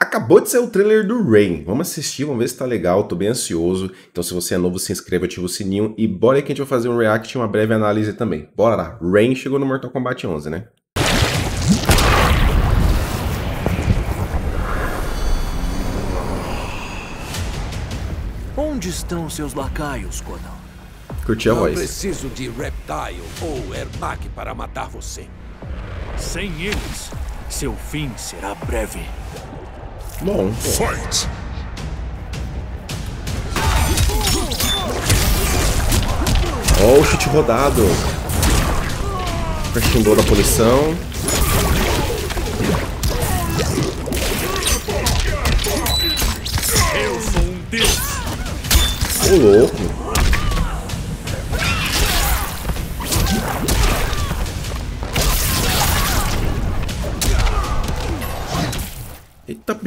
Acabou de sair o trailer do Rain. Vamos assistir, vamos ver se tá legal. Tô bem ansioso. Então, se você é novo, se inscreva, ativa o sininho e bora que a gente vai fazer um react e uma breve análise também. Bora lá. Rain chegou no Mortal Kombat 11, né? Onde estão seus lacaios, Conan? Curti a voz. Não preciso de Reptile ou Ermac para matar você. Sem eles, seu fim será breve. Bom. Fight! Ó oh, o chute rodado. Cachimbo da punição. Eu sou um deus. Ô louco.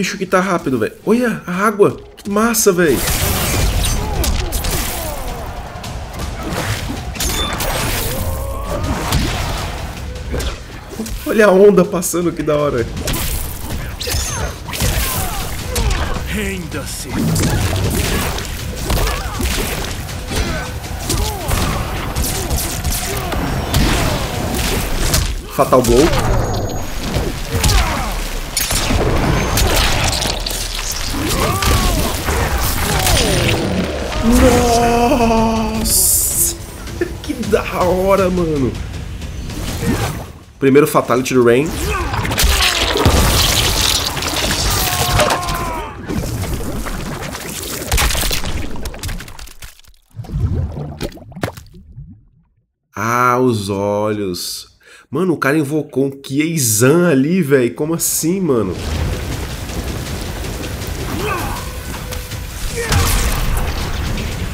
Bicho que tá rápido, velho. Olha, a água. Que massa, velho. Olha a onda passando, que da hora. Renda-se. Fatal Blow. da hora, mano. Primeiro Fatality do Rain. Ah, os olhos. Mano, o cara invocou um Qeizan ali, velho. Como assim, mano?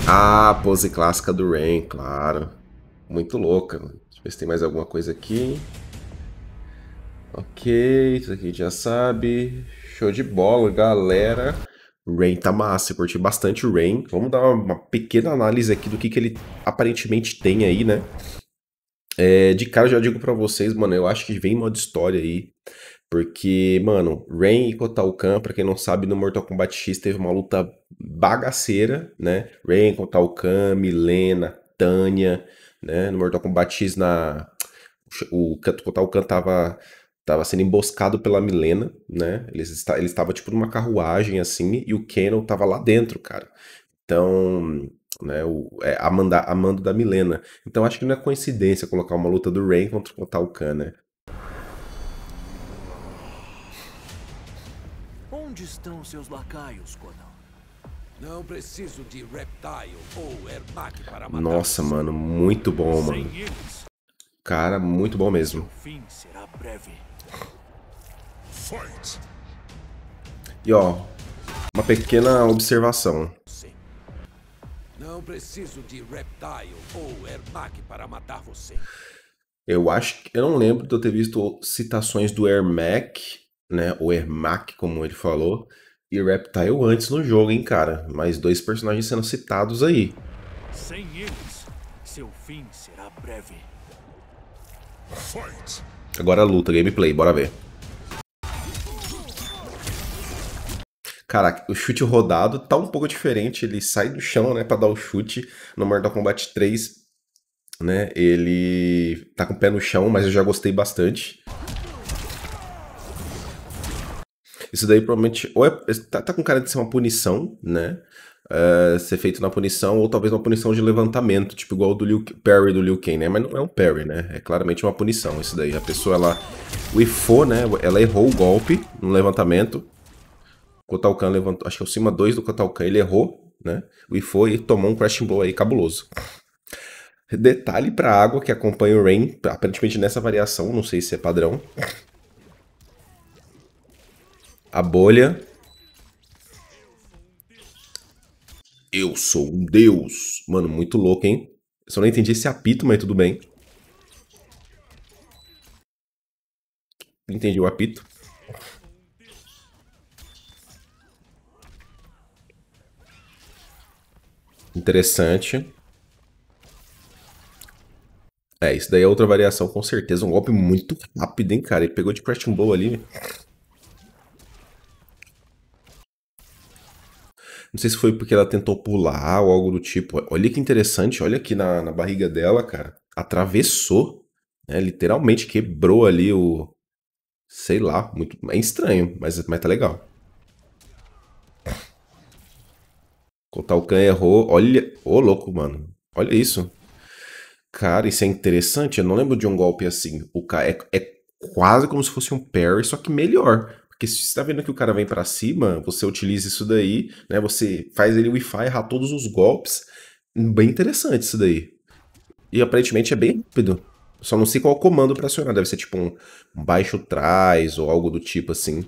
Ah, pose clássica do Rain, claro muito louca. Deixa eu ver se tem mais alguma coisa aqui. Ok, isso aqui já sabe. Show de bola, galera. Rain tá massa, eu curti bastante o Rain. Vamos dar uma pequena análise aqui do que, que ele aparentemente tem aí, né? É, de cara, eu já digo para vocês, mano, eu acho que vem modo história aí. Porque, mano, Rain e Kotal Kahn, pra quem não sabe, no Mortal Kombat X teve uma luta bagaceira, né? Rain, Kotal Kahn, Milena, Tânia né? No Mortal Kombat X, na... o Kotal cantava estava sendo emboscado pela Milena, né? Ele estava, ele estava tipo numa carruagem assim e o Kenon estava lá dentro, cara. Então, né, o, é, a, manda, a mando da Milena. Então acho que não é coincidência colocar uma luta do Rain contra o Kotal Kahn, né? Onde estão seus lacaios, Conan? Não preciso de reptile ou Ermac para matar. Nossa, mano, muito bom, mano. Cara, muito bom mesmo. E ó, uma pequena observação. Não preciso de reptile ou Ermac para matar você. Eu acho que eu não lembro de eu ter visto citações do Ermac, né, ou Ermac como ele falou e Reptile antes no jogo, hein, cara? Mais dois personagens sendo citados aí. Sem eles, seu fim será breve. Fight. Agora a luta, gameplay, bora ver. Caraca, o chute rodado tá um pouco diferente, ele sai do chão, né, pra dar o chute no Mortal Kombat 3, né, ele tá com o pé no chão, mas eu já gostei bastante. Isso daí provavelmente ou é, tá, tá com cara de ser uma punição, né? Uh, ser feito na punição, ou talvez uma punição de levantamento, tipo igual do Liu, Perry do Liu Kang, né? Mas não é um Perry, né? É claramente uma punição isso daí. A pessoa, ela whiffou, né? Ela errou o golpe no levantamento. Kotal Kahn levantou, acho que é o cima 2 do Kotal Kahn, ele errou, né? Whiffou e tomou um crash blow aí cabuloso. Detalhe pra água que acompanha o Rain, aparentemente nessa variação, não sei se é padrão a bolha. Eu sou um deus. Mano, muito louco, hein? Eu só não entendi esse apito, mas tudo bem. Entendi o apito. Interessante. É, isso daí é outra variação, com certeza. Um golpe muito rápido, hein, cara? Ele pegou de Crash Blow ali. Não sei se foi porque ela tentou pular ou algo do tipo. Olha que interessante, olha aqui na, na barriga dela, cara. Atravessou, né? Literalmente quebrou ali o. Sei lá, muito. É estranho, mas, mas tá legal. O Kotalkan errou. Olha. Ô, oh, louco, mano. Olha isso. Cara, isso é interessante. Eu não lembro de um golpe assim. O cara é, é quase como se fosse um parry, só que melhor. Porque se você está vendo que o cara vem para cima, você utiliza isso daí, né? Você faz ele Wi-Fi errar todos os golpes. Bem interessante isso daí. E aparentemente é bem rápido. Só não sei qual comando para acionar. Deve ser tipo um, um baixo trás ou algo do tipo assim.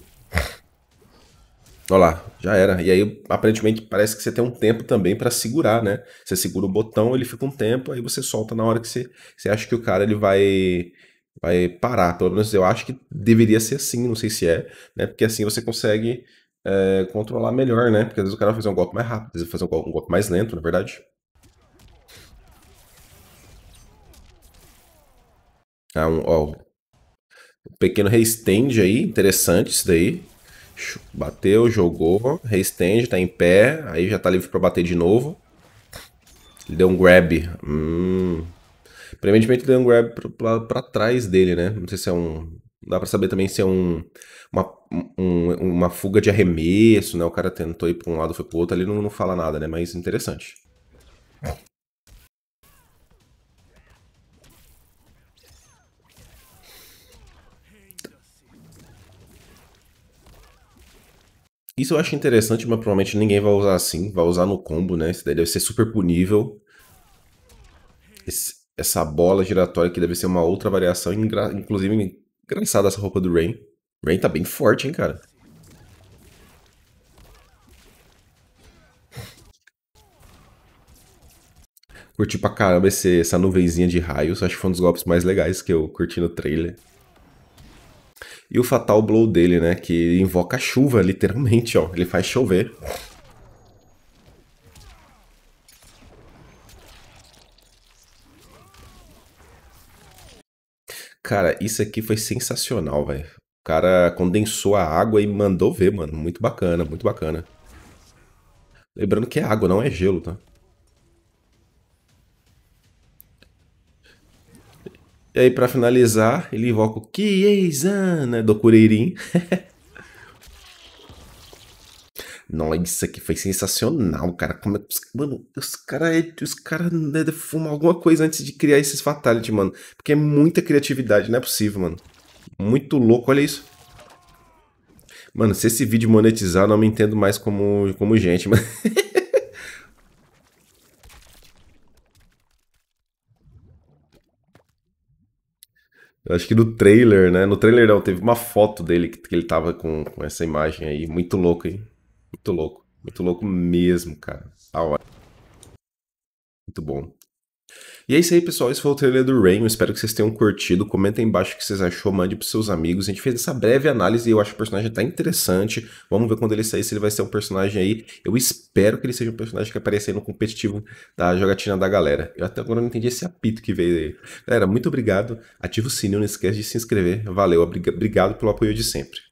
Olha lá, já era. E aí, aparentemente, parece que você tem um tempo também para segurar, né? Você segura o botão, ele fica um tempo, aí você solta na hora que você, você acha que o cara ele vai vai parar. Pelo menos eu acho que deveria ser assim, não sei se é, né? Porque assim você consegue é, controlar melhor, né? Porque às vezes o cara vai fazer um golpe mais rápido, às vezes vai fazer um golpe, mais lento, na é verdade. Ah, um, ó, um pequeno restand aí, interessante isso daí. Bateu, jogou, restand, tá em pé, aí já tá livre pra bater de novo. Ele deu um grab. Hum... Primeiramente tem um grab para trás dele, né? Não sei se é um. Dá para saber também se é um, uma, um, uma fuga de arremesso, né? O cara tentou ir para um lado, foi para o outro, ali não, não fala nada, né? Mas interessante. Isso eu acho interessante, mas provavelmente ninguém vai usar assim. Vai usar no combo, né? Isso daí deve ser super punível. Esse, essa bola giratória que deve ser uma outra variação, inclusive engraçada essa roupa do Rain. Rain tá bem forte, hein, cara. Curti pra caramba esse, essa nuvenzinha de raios, acho que foi um dos golpes mais legais que eu curti no trailer. E o Fatal Blow dele, né, que invoca chuva, literalmente, ó, ele faz chover. Cara, isso aqui foi sensacional, velho. O cara condensou a água e mandou ver, mano. Muito bacana, muito bacana. Lembrando que é água, não é gelo, tá? E aí, pra finalizar, ele invoca o Kiezan, né, do Kuririn. Nossa, isso aqui foi sensacional, cara. Como é que. Mano, os caras é, os cara né, devem fumar alguma coisa antes de criar esses fatality, mano. Porque é muita criatividade, não é possível, mano. Muito louco, olha isso. Mano, se esse vídeo monetizar, não me entendo mais como, como gente, mano. acho que no trailer, né? No trailer não, teve uma foto dele que, que ele tava com, com essa imagem aí. Muito louco, hein? Muito louco. Muito louco mesmo, cara. Da hora. Muito bom. E é isso aí, pessoal. Esse foi o trailer do Rain. Eu espero que vocês tenham curtido. Comenta aí embaixo o que vocês achou. Mande pros seus amigos. A gente fez essa breve análise e eu acho que o personagem tá interessante. Vamos ver quando ele sair se ele vai ser um personagem aí. Eu espero que ele seja um personagem que apareça aí no competitivo da jogatina da galera. Eu até agora não entendi esse apito que veio aí. Galera, muito obrigado. Ativa o sininho, não esquece de se inscrever. Valeu, obrigado pelo apoio de sempre.